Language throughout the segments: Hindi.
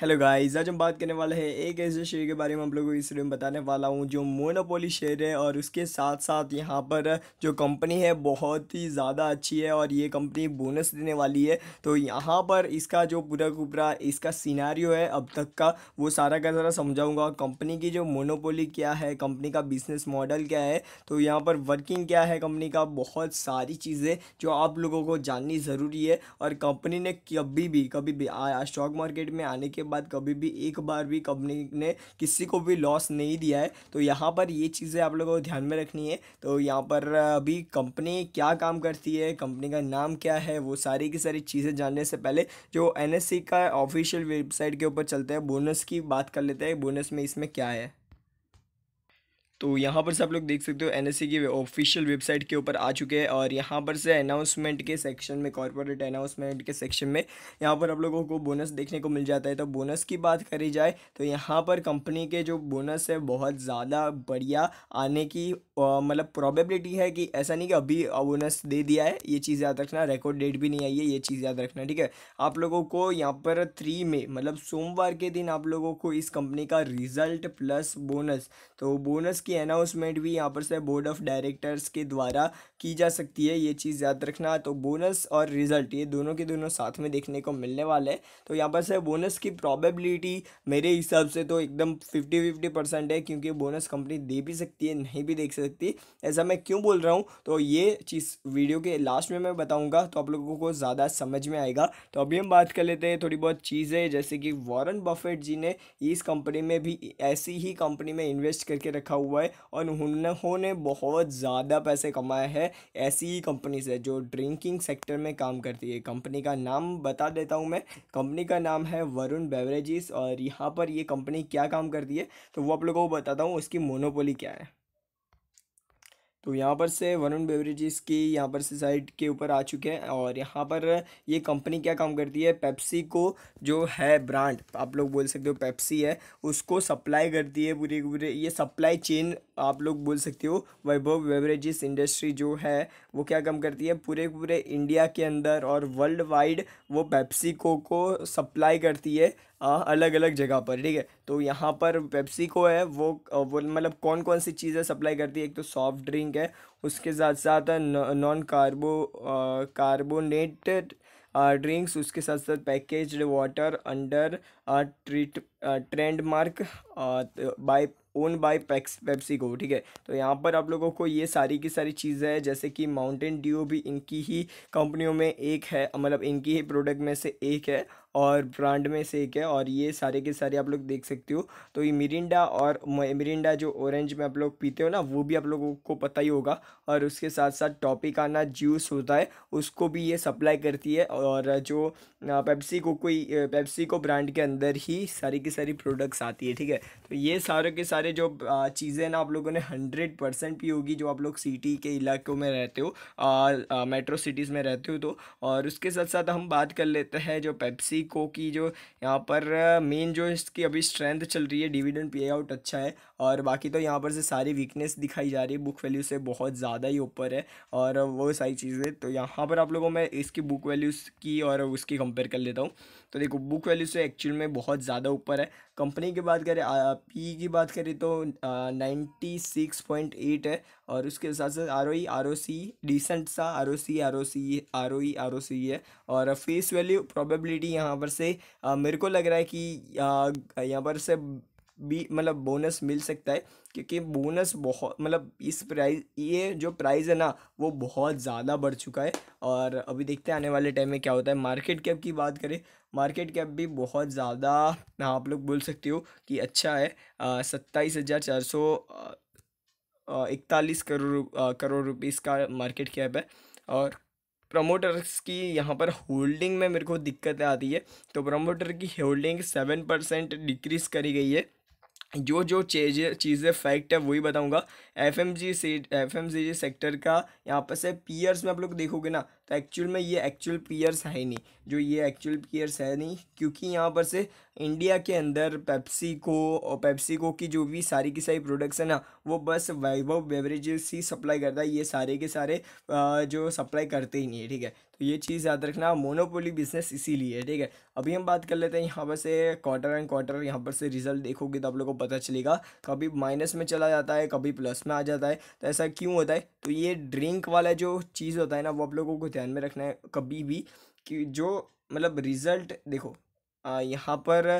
हेलो गाइस आज हम बात करने वाले हैं एक ऐसे शेयर के बारे में हम लोगों को इस वीडियो में बताने वाला हूँ जो मोनोपोली शेयर है और उसके साथ साथ यहाँ पर जो कंपनी है बहुत ही ज़्यादा अच्छी है और ये कंपनी बोनस देने वाली है तो यहाँ पर इसका जो पूरा कुपरा इसका सीनारी है अब तक का वो सारा का सारा समझाऊँगा कंपनी की जो मोनोपोली क्या है कंपनी का बिजनेस मॉडल क्या है तो यहाँ पर वर्किंग क्या है कंपनी का बहुत सारी चीज़ें जो आप लोगों को जाननी ज़रूरी है और कंपनी ने कभी भी कभी भी स्टॉक मार्केट में आने के बाद कभी भी एक बार भी कंपनी ने किसी को भी लॉस नहीं दिया है तो यहाँ पर ये चीज़ें आप लोगों को ध्यान में रखनी है तो यहाँ पर अभी कंपनी क्या काम करती है कंपनी का नाम क्या है वो सारी की सारी चीज़ें जानने से पहले जो एन e का ऑफिशियल वेबसाइट के ऊपर चलते हैं बोनस की बात कर लेते हैं बोनस में इसमें क्या है तो यहाँ पर से आप लोग देख सकते हो सी e की ऑफिशियल वेबसाइट के ऊपर आ चुके हैं और यहाँ पर से अनाउंसमेंट के सेक्शन में कॉर्पोरेट अनाउंसमेंट के सेक्शन में यहाँ पर आप लोगों को बोनस देखने को मिल जाता है तो बोनस की बात करी जाए तो यहाँ पर कंपनी के जो बोनस है बहुत ज़्यादा बढ़िया आने की मतलब प्रॉबेबिलिटी है कि ऐसा नहीं कि अभी बोनस दे दिया है ये चीज़ याद रखना रिकॉर्ड डेट भी नहीं आई है ये चीज़ याद रखना ठीक है आप लोगों को यहाँ पर थ्री में मतलब सोमवार के दिन आप लोगों को इस कंपनी का रिजल्ट प्लस बोनस तो बोनस की अनाउंसमेंट भी यहाँ पर से बोर्ड ऑफ डायरेक्टर्स के द्वारा की जा सकती है ये चीज़ याद रखना तो बोनस और रिजल्ट ये दोनों के दोनों साथ में देखने को मिलने वाले हैं तो यहाँ पर से बोनस की प्रॉबेबिलिटी मेरे हिसाब से तो एकदम फिफ्टी फिफ्टी परसेंट है क्योंकि बोनस कंपनी दे भी सकती है नहीं भी देख सकती ऐसा मैं क्यों बोल रहा हूँ तो ये चीज़ वीडियो के लास्ट में मैं बताऊँगा तो आप लोगों को ज़्यादा समझ में आएगा तो अभी हम बात कर लेते हैं थोड़ी बहुत चीज़ें जैसे कि वॉरन बफेट जी ने इस कंपनी में भी ऐसी ही कंपनी में इन्वेस्ट करके रखा हुआ हुआ है और उन्होंने बहुत ज़्यादा पैसे कमाए हैं ऐसी ही कंपनी से जो ड्रिंकिंग सेक्टर में काम करती है कंपनी का नाम बता देता हूँ मैं कंपनी का नाम है वरुण बेवरेजेस और यहाँ पर ये कंपनी क्या काम करती है तो वो आप लोगों को बताता हूँ उसकी मोनोपोली क्या है तो यहाँ पर से वरुण बेवरेजेस की यहाँ पर से साइट के ऊपर आ चुके हैं और यहाँ पर ये कंपनी क्या काम करती है पेप्सी को जो है ब्रांड आप लोग बोल सकते हो पेप्सी है उसको सप्लाई करती है पूरे पूरे ये सप्लाई चेन आप लोग बोल सकते हो वैभव बेवरेजेस इंडस्ट्री जो है वो क्या काम करती है पूरे पूरे इंडिया के अंदर और वर्ल्ड वाइड वो पेप्सी को को सप्लाई करती है आ, अलग अलग जगह पर ठीक है तो यहाँ पर पेप्सी को है वो वो मतलब कौन कौन सी चीज़ें सप्लाई करती है एक तो सॉफ्ट ड्रिंक ड्रिंक है उसके साथ साथ नॉन कार्बो कार्बोनेटेड ड्रिंक्स उसके साथ साथ package water under treat trend mark by own by packs PepsiCo ठीक है तो यहाँ पर आप लोगों को ये सारी की सारी चीज़ें हैं जैसे कि माउंटेन ड्यू भी इनकी ही कंपनियों में एक है मतलब इनकी ही प्रोडक्ट में से एक है और ब्रांड में से एक है और ये सारे के सारे आप लोग देख सकते हो तो ये मिरिंडा और मिरिंडा जो ऑरेंज में आप लोग पीते हो ना वो भी आप लोगों को पता ही होगा और उसके साथ साथ टॉपिकाना जूस होता है उसको भी ये सप्लाई करती है और जो पेप्सी को कोई पेप्सी को ब्रांड के अंदर ही सारी की सारी प्रोडक्ट्स आती है ठीक है तो ये सारे के सारे जो चीज़ें ना आप लोगों ने हंड्रेड परसेंट भी होगी जो आप लोग सिटी के इलाकों में रहते हो मेट्रो सिटीज़ में रहते हो तो और उसके साथ साथ हम बात कर लेते हैं जो पेप्सी को कि जो यहाँ पर मेन जो इसकी अभी स्ट्रेंथ चल रही है डिविडेंड पे आउट अच्छा है और बाकी तो यहाँ पर से सारी वीकनेस दिखाई जा रही है बुक वैल्यू से बहुत ज़्यादा ही ऊपर है और वो सारी चीज़ें तो यहाँ पर आप लोगों मैं इसकी बुक वैल्यूज़ की और उसकी कंपेयर कर लेता हूँ तो देखो बुक वैल्यू से एक्चुअल में बहुत ज़्यादा ऊपर है कंपनी की बात करें पी की बात करें तो नाइन्टी सिक्स पॉइंट एट है और उसके साथ साथ R O E R O C decent सा R O C R O C R O E R O C है और फेस वैल्यू प्रोबेबिलिटी यहाँ पर से आ, मेरे को लग रहा है कि यहाँ पर से भी मतलब बोनस मिल सकता है क्योंकि बोनस बहुत मतलब इस प्राइस ये जो प्राइस है ना वो बहुत ज़्यादा बढ़ चुका है और अभी देखते हैं आने वाले टाइम में क्या होता है मार्केट कैप की बात करें मार्केट कैप भी बहुत ज़्यादा आप लोग बोल सकते हो कि अच्छा है सत्ताईस हज़ार चार सौ इकतालीस करोड़ करोड़ रुपये इसका मार्केट कैप है और प्रमोटर्स की यहाँ पर होल्डिंग में मेरे को दिक्कतें आती है तो प्रमोटर की होल्डिंग सेवन परसेंट डिक्रीज़ करी गई है जो जो चीज़ें चीज़ें फैक्ट है वही बताऊंगा एफ एम जी से एफ एम जी सेक्टर का यहाँ पर से पीयर्स में आप लोग देखोगे ना तो एक्चुअल में ये एक्चुअल पीयर्स है नहीं जो ये एक्चुअल पीयर्स है नहीं क्योंकि यहाँ पर से इंडिया के अंदर पेप्सी को और पेप्सी को की जो भी सारी की सारी प्रोडक्ट्स है ना वो बस वैभव बेवरेजेस ही सप्लाई करता है ये सारे के सारे जो सप्लाई करते ही नहीं है ठीक है तो ये चीज़ याद रखना मोनोपोली बिजनेस इसीलिए है ठीक है अभी हम बात कर लेते हैं यहाँ पर से क्वार्टर एंड क्वार्टर यहाँ पर से रिजल्ट देखोगे तो आप लोग को पता चलेगा कभी माइनस में चला जाता है कभी प्लस में आ जाता है तो ऐसा क्यों होता है तो ये ड्रिंक वाला जो चीज़ होता है ना वो आप लोगों को ध्यान में रखना है कभी भी कि जो मतलब रिज़ल्ट देखो यहाँ पर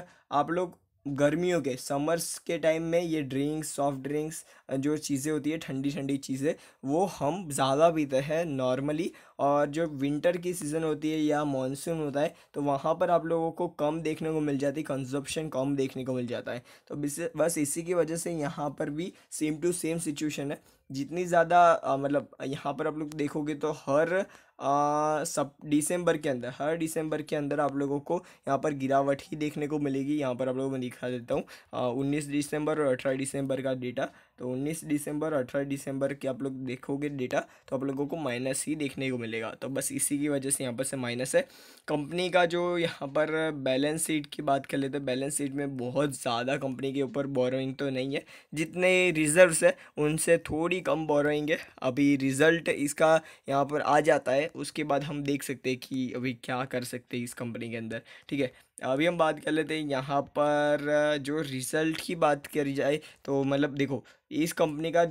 आप लोग गर्मियों के समर्स के टाइम में ये ड्रिंक्स सॉफ्ट ड्रिंक्स जो चीज़ें होती है ठंडी ठंडी चीज़ें वो हम ज़्यादा पीते हैं नॉर्मली और जो विंटर की सीज़न होती है या मानसून होता है तो वहाँ पर आप लोगों को कम देखने को मिल जाती है कंजप्शन कम देखने को मिल जाता है तो बस इसी की वजह से यहाँ पर भी सेम टू सेम सिचुएशन है जितनी ज़्यादा मतलब यहाँ पर आप लोग देखोगे तो हर आ, सब दिसंबर के अंदर हर दिसंबर के अंदर आप लोगों को यहाँ पर गिरावट ही देखने को मिलेगी यहाँ पर आप लोगों को मैं दिखा देता हूँ उन्नीस दिसंबर और अठारह दिसंबर का डेटा तो उन्नीस दिसंबर और अठारह दिसंबर के आप लोग देखोगे डेटा तो आप लोगों को माइनस ही देखने को मिलेगा तो बस इसी की वजह से यहाँ पर से माइनस है कंपनी का जो यहाँ पर बैलेंस शीट की बात कर लेते हैं बैलेंस शीट में बहुत ज़्यादा कंपनी के ऊपर बोरोइंग तो नहीं है जितने रिजर्व्स है उनसे थोड़ी कम बोरोइंग है अभी रिज़ल्ट इसका यहाँ पर आ जाता है उसके बाद हम देख सकते हैं कि अभी क्या कर सकते हैं इस कंपनी के अंदर ठीक है अभी हम बात कर लेते हैं यहाँ पर जो रिज़ल्ट की बात करी जाए तो मतलब देखो इस कंपनी का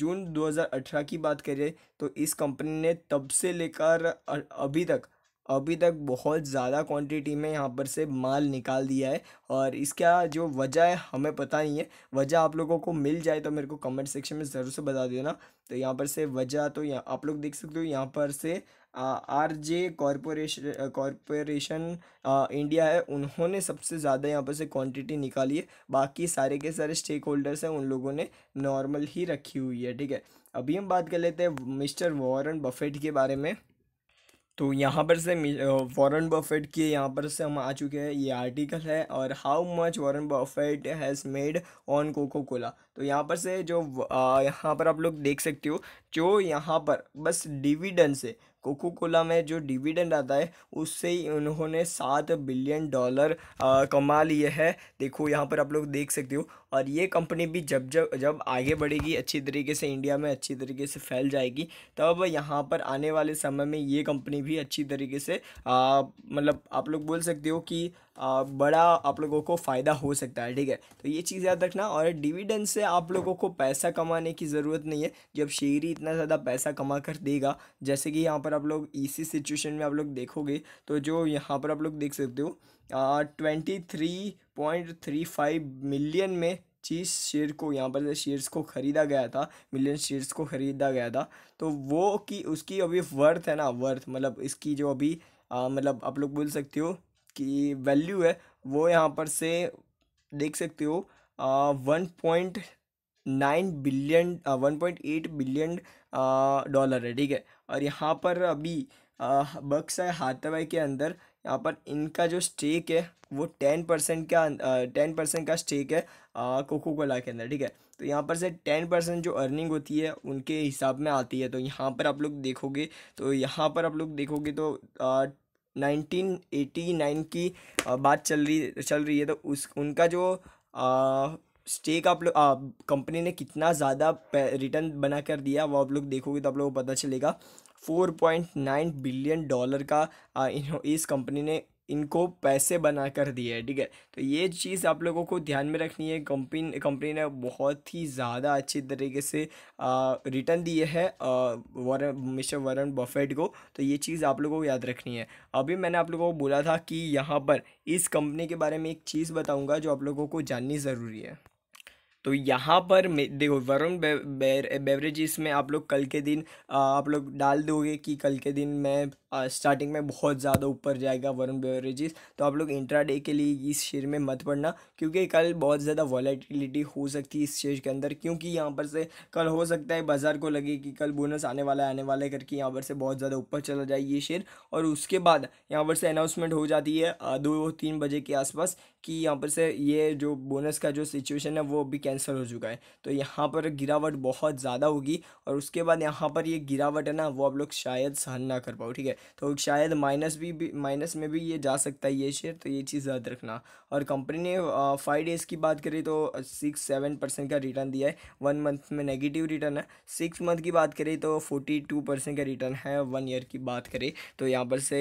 जून 2018 की बात करें तो इस कंपनी ने तब से लेकर अभी तक अभी तक बहुत ज़्यादा क्वांटिटी में यहाँ पर से माल निकाल दिया है और इसका जो वजह है हमें पता नहीं है वजह आप लोगों को मिल जाए तो मेरे को कमेंट सेक्शन में ज़रूर से बता देना तो यहाँ पर से वजह तो यहाँ आप लोग देख सकते हो यहाँ पर से R J corporation corporation India है उन्होंने सबसे ज़्यादा यहाँ पर से क्वांटिटी निकाली है बाकी सारे के सारे स्टेक होल्डर्स हैं उन लोगों ने नॉर्मल ही रखी हुई है ठीक है अभी हम बात कर लेते हैं मिस्टर वॉरन बफेट के बारे में तो यहाँ पर से वॉरेन बफेट के यहाँ पर से हम आ चुके हैं ये आर्टिकल है और how much Warren Buffett has made on Coca Cola तो यहाँ पर से जो यहाँ पर आप लोग देख सकते हो जो यहाँ पर बस डिविडेंड से कोको कोला में जो डिविडेंड आता है उससे ही उन्होंने सात बिलियन डॉलर कमा लिए है देखो यहाँ पर आप लोग देख सकते हो और ये कंपनी भी जब जब जब आगे बढ़ेगी अच्छी तरीके से इंडिया में अच्छी तरीके से फैल जाएगी तब यहाँ पर आने वाले समय में ये कंपनी भी अच्छी तरीके से मतलब आप लोग बोल सकते हो कि बड़ा आप लोगों को फ़ायदा हो सकता है ठीक है तो ये चीज़ याद रखना और डिविडेंड से आप लोगों को पैसा कमाने की ज़रूरत नहीं है जब शेयर ही इतना ज़्यादा पैसा कमा कर देगा जैसे कि यहाँ पर आप लोग इसी सिचुएशन में आप लोग देखोगे तो जो यहाँ पर आप लोग देख सकते हो twenty three point three five million में चीज़ शेयर को यहाँ पर शेयर्स को ख़रीदा गया था मिलियन शेयर्स को ख़रीदा गया था तो वो कि उसकी अभी वर्थ है ना वर्थ मतलब इसकी जो अभी आ, मतलब आप लोग बोल सकते हो की वैल्यू है वो यहाँ पर से देख सकते हो one point nine billion one point eight billion dollar है ठीक है और यहाँ पर अभी बक्स है हाथावाई के अंदर यहाँ पर इनका जो स्टेक है वो टेन परसेंट का टेन परसेंट का स्टेक है कोको कोला के अंदर ठीक है तो यहाँ पर से टेन परसेंट जो अर्निंग होती है उनके हिसाब में आती है तो यहाँ पर आप लोग देखोगे तो यहाँ पर आप लोग देखोगे तो 1989 की बात चल रही चल रही है तो उस उनका जो आ, स्टेक आप लोग कंपनी ने कितना ज़्यादा रिटर्न बना कर दिया वो आप लोग देखोगे तो आप लोगों को पता चलेगा 4.9 बिलियन डॉलर का आ, इस कंपनी ने इनको पैसे बना कर दिए है ठीक है तो ये चीज़ आप लोगों को ध्यान में रखनी है कंपनी कंपनी ने बहुत ही ज़्यादा अच्छी तरीके से रिटर्न दिए है वरन मिस्टर वरन बफेट को तो ये चीज़ आप लोगों को याद रखनी है अभी मैंने आप लोगों को बोला था कि यहाँ पर इस कंपनी के बारे में एक चीज़ बताऊँगा जो आप लोगों को जाननी ज़रूरी है तो यहाँ पर देखो वरुण बेवरेजेस में आप लोग कल के दिन आप लोग डाल दोगे कि कल के दिन मैं स्टार्टिंग में बहुत ज़्यादा ऊपर जाएगा वरुण बेवरेजेस तो आप लोग इंट्राडे के लिए इस शेयर में मत पड़ना क्योंकि कल बहुत ज़्यादा वॉलेटिलिटी हो सकती है इस शेयर के अंदर क्योंकि यहाँ पर से कल हो सकता है बाज़ार को लगे कि कल बोनस आने वाला है आने वाला है करके यहाँ पर से बहुत ज़्यादा ऊपर चला जाए ये शेयर और उसके बाद यहाँ पर से अनाउंसमेंट हो जाती है दो तीन बजे के आसपास कि यहाँ पर से ये जो बोनस का जो सिचुएशन है वो अभी कैंसिल हो चुका है तो यहाँ पर गिरावट बहुत ज़्यादा होगी और उसके बाद यहाँ पर ये गिरावट है ना वो आप लोग शायद सहन ना कर पाओ ठीक है तो शायद माइनस भी, भी माइनस में भी ये जा सकता है ये शेयर तो ये चीज़ याद रखना और कंपनी ने फाइव डेज़ की बात करें तो सिक्स सेवन परसेंट का रिटर्न दिया है वन मंथ में नेगेटिव रिटर्न है सिक्स मंथ की बात करें तो फोर्टी टू परसेंट का रिटर्न है वन ईयर की बात करें तो यहाँ पर से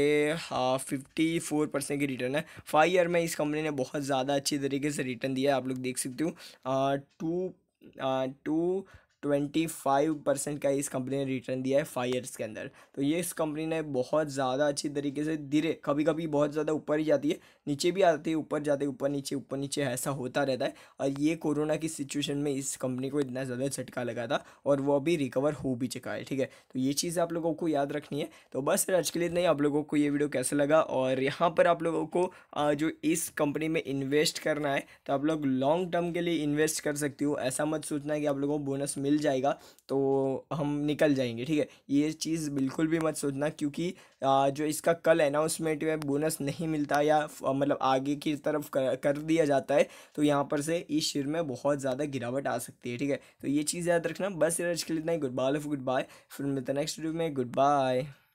फिफ्टी फोर परसेंट की रिटर्न है फाइव ईयर में इस कंपनी ने बहुत ज़्यादा अच्छी तरीके से रिटर्न दिया है आप लोग देख सकते हो two two twenty five percent का इस कंपनी ने रिटर्न दिया है फाइव ईयर्स के अंदर तो ये इस कंपनी ने बहुत ज़्यादा अच्छी तरीके से धीरे कभी कभी बहुत ज़्यादा ऊपर ही जाती है नीचे भी आते ऊपर जाते ऊपर नीचे ऊपर नीचे ऐसा होता रहता है और ये कोरोना की सिचुएशन में इस कंपनी को इतना ज़्यादा झटका लगा था और वो अभी रिकवर हो भी चुका है ठीक है तो ये चीज़ आप लोगों को याद रखनी है तो बस फिर आज के लिए नहीं आप लोगों को ये वीडियो कैसे लगा और यहाँ पर आप लोगों को जो इस कंपनी में इन्वेस्ट करना है तो आप लोग लॉन्ग टर्म के लिए इन्वेस्ट कर सकती हो ऐसा मत सोचना है कि आप लोगों को बोनस मिल जाएगा तो हम निकल जाएंगे ठीक है ये चीज़ बिल्कुल भी मत सोचना क्योंकि जो इसका कल अनाउंसमेंट में बोनस नहीं मिलता या मतलब आगे की तरफ कर, कर दिया जाता है तो यहाँ पर से इस शेयर में बहुत ज़्यादा गिरावट आ सकती है ठीक है तो ये चीज़ याद रखना बस आज के लिए इतना ही गुड बाय गुड बाय फिर मिलते नेक्स्ट वीडियो में गुड बाय